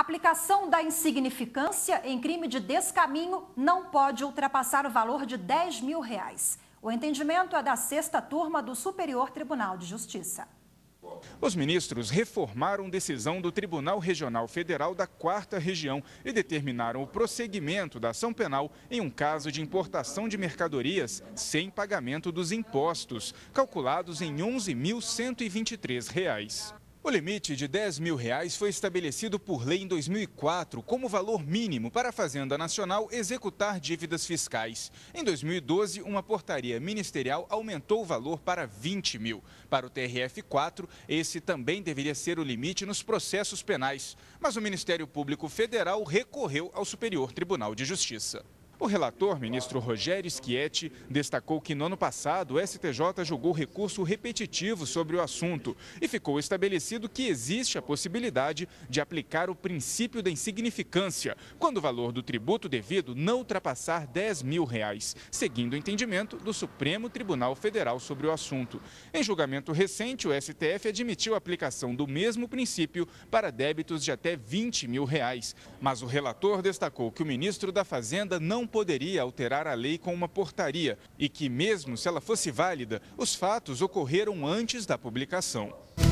aplicação da insignificância em crime de descaminho não pode ultrapassar o valor de 10 mil reais. O entendimento é da sexta turma do Superior Tribunal de Justiça. Os ministros reformaram decisão do Tribunal Regional Federal da Quarta Região e determinaram o prosseguimento da ação penal em um caso de importação de mercadorias sem pagamento dos impostos, calculados em R$ 11.123. O limite de 10 mil reais foi estabelecido por lei em 2004 como valor mínimo para a Fazenda Nacional executar dívidas fiscais. Em 2012, uma portaria ministerial aumentou o valor para 20 mil. Para o TRF4, esse também deveria ser o limite nos processos penais. Mas o Ministério Público Federal recorreu ao Superior Tribunal de Justiça. O relator, ministro Rogério Schietti, destacou que no ano passado o STJ julgou recurso repetitivo sobre o assunto e ficou estabelecido que existe a possibilidade de aplicar o princípio da insignificância quando o valor do tributo devido não ultrapassar 10 mil, reais, seguindo o entendimento do Supremo Tribunal Federal sobre o assunto. Em julgamento recente, o STF admitiu a aplicação do mesmo princípio para débitos de até 20 mil, reais, mas o relator destacou que o ministro da Fazenda não não poderia alterar a lei com uma portaria e que, mesmo se ela fosse válida, os fatos ocorreram antes da publicação.